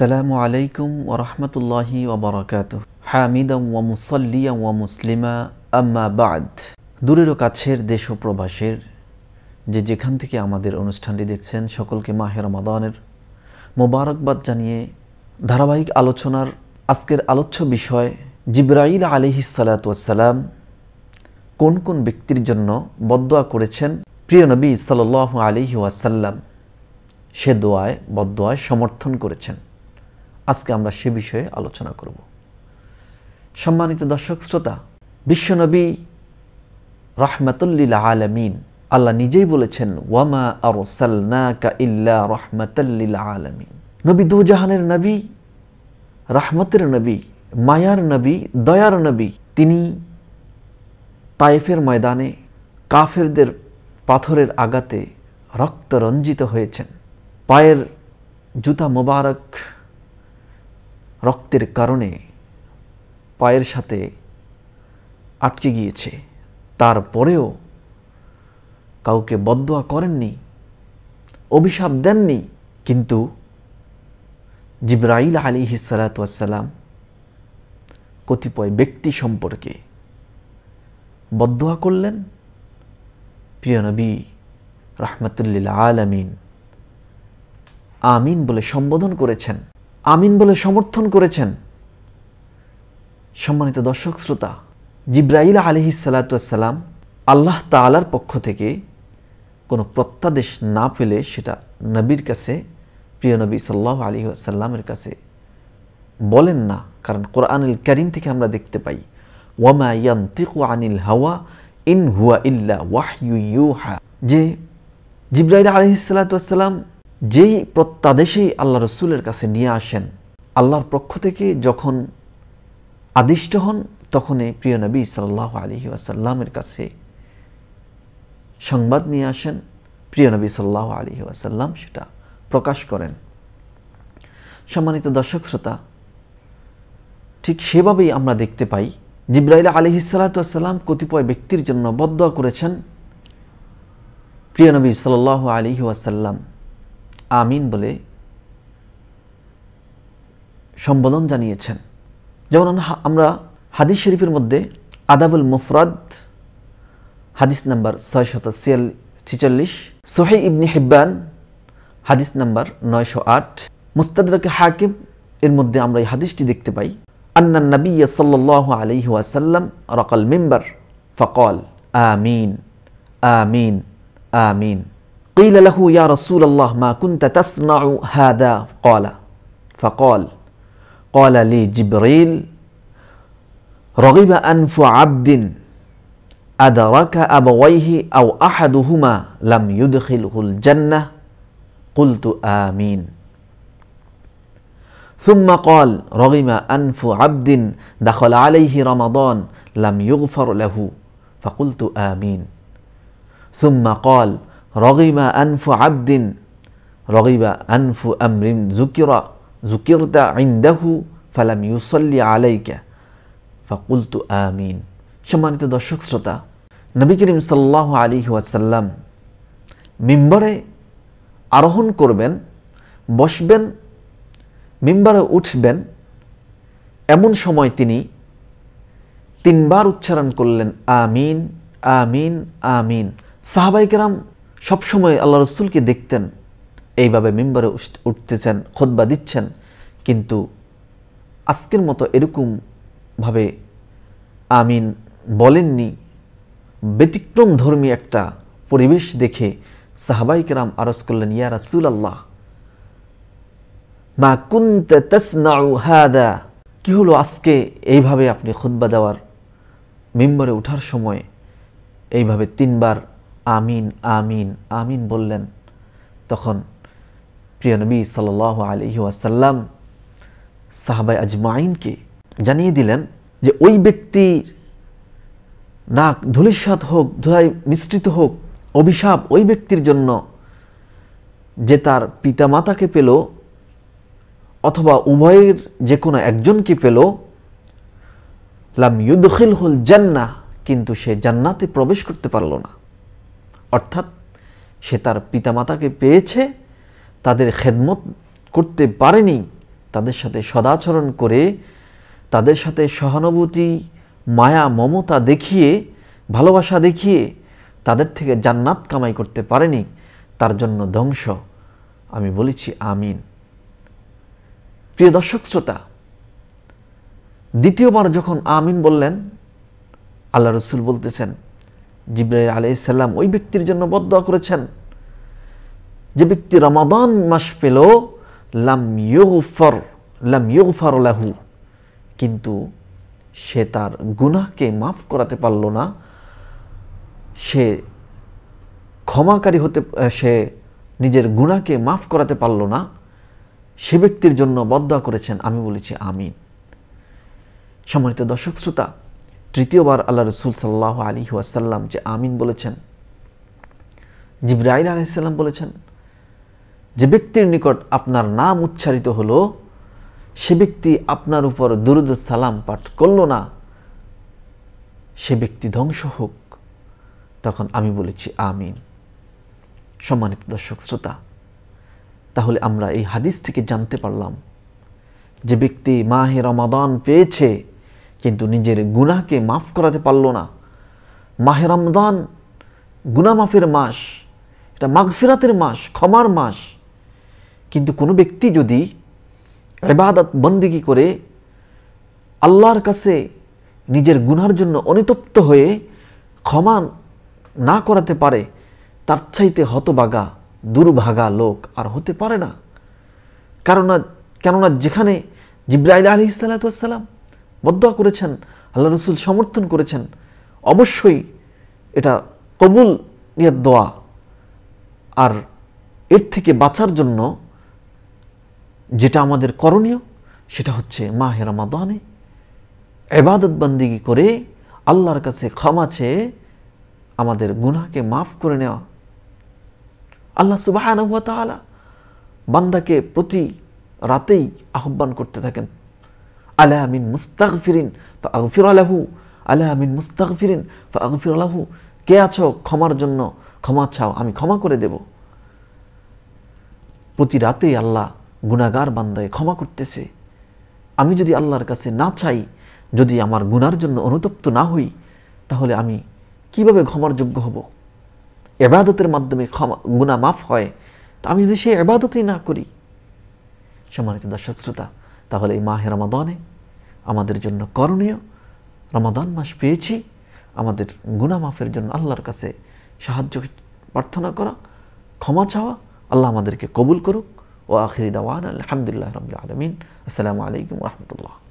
সালামু আলাইকুম ওরহমতুল্লাহি ওবরাকাত হামিদম ওয়া মুসল্লিয়া ওয়া মুসলিমা আম্মা বাদ দূরের ও কাছের দেশ ও প্রবাসের যে যেখান থেকে আমাদের অনুষ্ঠানটি দেখছেন সকলকে মাহের রমাদানের মোবারকবাদ জানিয়ে ধারাবাহিক আলোচনার আজকের আলোচ্য বিষয় জিব্রাইল আলিহি সালাতাম কোন কোন ব্যক্তির জন্য বদোয়া করেছেন প্রিয় নবী সাল আলিহি ওয়াসাল্লাম সে দোয়ায় বদোয়ায় সমর্থন করেছেন আজকে আমরা সে বিষয়ে আলোচনা করব সম্মানিত দর্শক শ্রোতা বিশ্বনবী রহমাতুল্লিল আলমিন আল্লাহ নিজেই বলেছেন ওয়ামা আর ইল্লা রহমাতাল্লিল আলমিন নবী দুজাহানের নবী রাহমতের নবী মায়ার নবী দয়ার নবী তিনি তায়েফের ময়দানে কাফেরদের পাথরের আঘাতে রক্তরঞ্জিত হয়েছেন পায়ের জুতা মোবারক রক্তের কারণে পায়ের সাথে আটকে গিয়েছে তারপরেও কাউকে বদয়া করেননি অভিশাপ দেননি কিন্তু জিব্রাইল আলী হিসালাতাম কতিপয় ব্যক্তি সম্পর্কে বদয়া করলেন প্রিয় নবী রহমতুল্লিল আলমিন আমিন বলে সম্বোধন করেছেন আমিন বলে সমর্থন করেছেন সম্মানিত দর্শক শ্রোতা জিব্রাইল আলহি সালাতাম আল্লাহ তালার পক্ষ থেকে কোনো প্রত্যাদেশ না পেলে সেটা নবীর কাছে প্রিয় নবী সাল্লাহ আলী সাল্লামের কাছে বলেন না কারণ কোরআনুল করিম থেকে আমরা দেখতে পাই আনিল হাওয়া ইন হুয়া ইল্লা ওয়াহ ইউহা যে জিব্রাইল আলহিসাল্লাম যেই প্রত্যাদেশেই আল্লাহ রসুলের কাছে নিয়ে আসেন আল্লাহর পক্ষ থেকে যখন আদিষ্ট হন তখনই প্রিয় নবী সাল্লাহ আলহি আসাল্লামের কাছে সংবাদ নিয়ে আসেন প্রিয় নবী সাল্লাহ আলী আসাল্লাম সেটা প্রকাশ করেন সম্মানিত দর্শক শ্রোতা ঠিক সেভাবেই আমরা দেখতে পাই জিব্রাইল আলহি সালাতাম কতিপয় ব্যক্তির জন্য বদ্ধ করেছেন প্রিয় নবী সাল্লাহ আলহি আসাল্লাম আমিন বলে সম্বোধন জানিয়েছেন যেমন আমরা হাদিস শরীফের মধ্যে আদাবুল মুফরাদ হাদিস নাম্বার ছয়শত সিয়াল ছিচল্লিশ সোহে ইবনি হিব্বান হাদিস নাম্বার নয়শো আট মুস্তাদাকে হাকিম এর মধ্যে আমরা এই হাদিসটি দেখতে পাই আন্না নবী সাল্লাহ আলহি ওয়াসাল্লাম রকাল মেম্বার ফকল আমিন আমিন আমিন قيل له يا رسول الله ما كنت تصنع هذا قال فقال قال لي جبريل رغب أنف عبد أدرك أبويه أو أحدهما لم يدخله الجنة قلت آمين ثم قال رغم أنف عبد دخل عليه رمضان لم يغفر له فقلت آمين ثم قال রগিমা আনফু আবদিন রগিবা আনফু আমরিম জুকিরা জুকিরতা আইন্দাহু ফালাম ইউসল্লি আলাইকা ফাকুলতু আমিন সম্মানিত দর্শক শ্রোতা নবী করিম সাল্লাহ আলী ওয়াসাল্লাম মিম্বরে আরোহণ করবেন বসবেন মিম্বারে উঠবেন এমন সময় তিনি তিনবার উচ্চারণ করলেন আমিন আমিন আমিন সাহাবাইকেরাম সবসময় আল্লাহ রসুলকে দেখতেন এইভাবে মেম্বারে উঠতেছেন খোদবা দিচ্ছেন কিন্তু আজকের মতো এরকমভাবে আমিন বলেননি ব্যতিক্রম ধর্মী একটা পরিবেশ দেখে সাহাবাইকেরাম আরস করলেন ইয়া রাসুল আল্লাহ মা কুন্ত তসনাউ হাদা কি হলো আজকে এইভাবে আপনি খুদ্া দেওয়ার মেম্বারে ওঠার সময় এইভাবে তিনবার আমিন আমিন আমিন বললেন তখন প্রিয় নবী সাল আলহি আসাল্লাম সাহাবাই আজমাইনকে জানিয়ে দিলেন যে ওই ব্যক্তির নাক ধুলিসাত হোক ধুলাই মিশ্রিত হোক অভিশাপ ওই ব্যক্তির জন্য যে তার পিতা মাতাকে পেল অথবা উভয়ের যে কোনো একজনকে পেল লাম ইউদখিল হল জান্না কিন্তু সে জান্নাতে প্রবেশ করতে পারল না অর্থাৎ সে তার পিতামাতাকে পেয়েছে তাদের খেদমত করতে পারেনি তাদের সাথে সদাচরণ করে তাদের সাথে সহানুভূতি মায়া মমতা দেখিয়ে ভালোবাসা দেখিয়ে তাদের থেকে জান্নাত কামাই করতে পারেনি তার জন্য ধ্বংস আমি বলেছি আমিন প্রিয় দর্শক শ্রোতা দ্বিতীয়বার যখন আমিন বললেন আল্লাহ রসুল বলতেছেন জিব্রাইল আলাইসাল্লাম ওই ব্যক্তির জন্য বদ করেছেন যে ব্যক্তি রমাদান মাস পেল লাম ইউফর লাম ইউফর লাহু কিন্তু সে তার গুনাকে মাফ করাতে পারল না সে ক্ষমাকারী হতে সে নিজের গুণাকে মাফ করাতে পারল না সে ব্যক্তির জন্য বদয়া করেছেন আমি বলেছি আমিন সম্মানিত দর্শক শ্রোতা তৃতীয়বার আল্লাহ রসুল সাল্লাহ আলী ওয়াসাল্লাম যে আমিন বলেছেন জিব্রাইল আলাইসাল্লাম বলেছেন যে ব্যক্তির নিকট আপনার নাম উচ্চারিত হলো সে ব্যক্তি আপনার উপর দুরুদ সালাম পাঠ করল না সে ব্যক্তি ধ্বংস হোক তখন আমি বলেছি আমিন সম্মানিত দর্শক শ্রোতা তাহলে আমরা এই হাদিস থেকে জানতে পারলাম যে ব্যক্তি মাহে রমাদান পেয়েছে কিন্তু নিজের গুনাহকে মাফ করাতে পারল না মাহে রমদান মাফের মাস এটা মাঘফিরাতের মাস ক্ষমার মাস কিন্তু কোনো ব্যক্তি যদি এবাদত বন্দিগি করে আল্লাহর কাছে নিজের গুনার জন্য অনিতপ্ত হয়ে ক্ষমা না করাতে পারে তার চাইতে হতবাগা দুর্ভাগা লোক আর হতে পারে না কারণ কেননা যেখানে জিব্রাইল আলি ইসালাতাম বদয়া করেছেন আল্লাহ রসুল সমর্থন করেছেন অবশ্যই এটা কবুল নিয়ার দোয়া আর এর থেকে বাঁচার জন্য যেটা আমাদের করণীয় সেটা হচ্ছে মা রমাদানে এবাদত বন্দিগি করে আল্লাহর কাছে ক্ষমা চেয়ে আমাদের গুনাকে মাফ করে নেওয়া আল্লাহ সুবাহ বান্দাকে প্রতি রাতেই আহ্বান করতে থাকেন আলা আমিন মুস্তাকফিরিন বা আগফির আলাহু আলা আমিন মুস্তাকফিরিন বা কে আছো ক্ষমার জন্য ক্ষমা চাও আমি ক্ষমা করে দেব প্রতি রাতেই আল্লাহ গুণাগার বান্দায় ক্ষমা করতেছে আমি যদি আল্লাহর কাছে না চাই যদি আমার গুণার জন্য অনুতপ্ত না হই তাহলে আমি কিভাবে ক্ষমার যোগ্য হব এবাদতের মাধ্যমে ক্ষমা গুণা মাফ হয় তা আমি যদি সেই এবাদতেই না করি সম্মানিত দর্শক শ্রোতা তাহলে এই মাহে রমাদানে আমাদের জন্য করণীয় রমাদান মাস পেয়েছি আমাদের মাফের জন্য আল্লাহর কাছে সাহায্য প্রার্থনা করা ক্ষমা চাওয়া আল্লাহ আমাদেরকে কবুল করুক ও আখির দাওয়ান আলহামদুলিল্লাহ রবিল আলমিন আসসালামু আলাইকুম রহমতুল্লাহ